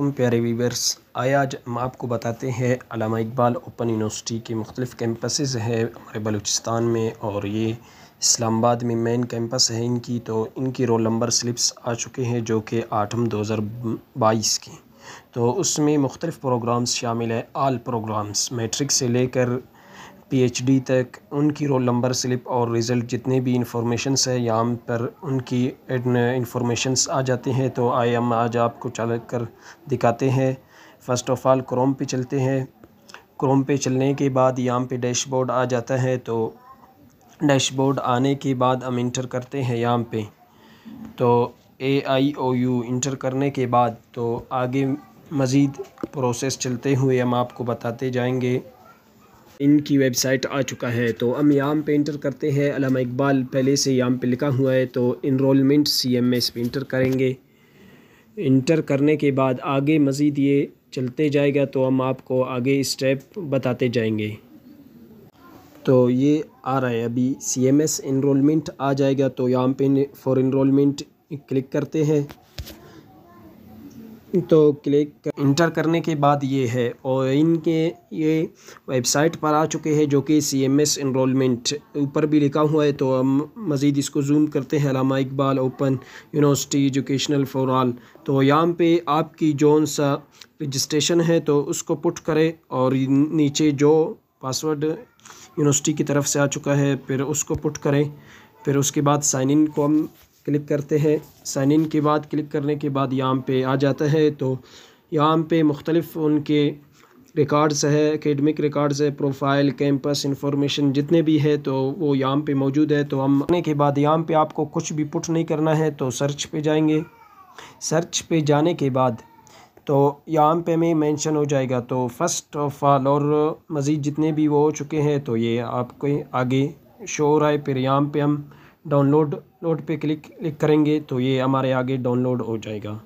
प्यारे वीवर्स आए आज हम आपको बताते हैं अलामा इकबाल ओपन यूनिवर्सिटी के मुख्तलिफ़ कैम्पसेज़ हैं हमारे बलूचिस्तान में और ये इस्लामाबाद में मेन कैंपस है इनकी तो इनकी रोल नंबर स्लिप्स आ चुके हैं जो कि आठम दो हज़ार बाईस की तो उसमें मुख्तलिफ़ प्रोग्राम्स शामिल हैं आल प्रोग्राम्स मैट्रिक से लेकर पीएचडी तक उनकी रोल नंबर स्लिप और रिज़ल्ट जितने भी इंफॉर्मेशंस है यहाँ पर उनकी इंफॉर्मेशंस आ जाते हैं तो आई हम आज आपको चल कर दिखाते हैं फ़र्स्ट ऑफ़ ऑल क्रोम पे चलते हैं क्रोम पे चलने के बाद यहाँ पे डैशबोर्ड आ जाता है तो डैशबोर्ड आने के बाद हम इंटर करते हैं यहाँ पे तो ए आई ओ यू इंटर करने के बाद तो आगे मज़ीद प्रोसेस चलते हुए हम आपको बताते जाएंगे इनकी वेबसाइट आ चुका है तो हम यहाँ पे इंटर करते हैं अलामा इकबाल पहले से यहाँ पे लिखा हुआ है तो इनरोलमेंट सी एम एस पे इंटर करेंगे इंटर करने के बाद आगे मज़ीद ये चलते जाएगा तो हम आपको आगे स्टेप बताते जाएंगे तो ये आ रहा है अभी सी एम एस इनरोलमेंट आ जाएगा तो यहाँ पे फॉर इनरोलमेंट क्लिक करते हैं तो क्लिक इंटर करने के बाद ये है और इनके ये वेबसाइट पर आ चुके हैं जो कि सी एम एस इनमेंट ऊपर भी लिखा हुआ है तो हम मज़ीद इसको जूम करते हैं Allama Iqbal open university educational for all तो यहाँ पे आपकी जौन सा रजिस्ट्रेशन है तो उसको पुट करें और नीचे जो पासवर्ड यूनिवर्सिटी की तरफ से आ चुका है फिर उसको पुट करें फिर उसके बाद साइन इन को हम क्लिक करते हैं साइन इन के बाद क्लिक करने के बाद यहाँ पे आ जाता है तो यहाँ पे मुख्तलिफ़ उनके रिकॉर्ड्स है एकेडमिक रिकॉर्ड्स है प्रोफाइल कैंपस इंफॉर्मेशन जितने भी है तो वो यहाँ पे मौजूद है तो हम आने के बाद यहाँ पे आपको कुछ भी पुट नहीं करना है तो सर्च पे जाएंगे सर्च पे जाने के बाद तो यहाँ पे में मेंशन हो जाएगा तो फर्स्ट ऑफ ऑल और मज़ीद जितने भी वो हो चुके हैं तो ये आपके आगे शोर आए फिर यहाँ पर हम डाउनलोड नोट पे क्लिक क्लिक करेंगे तो ये हमारे आगे डाउनलोड हो जाएगा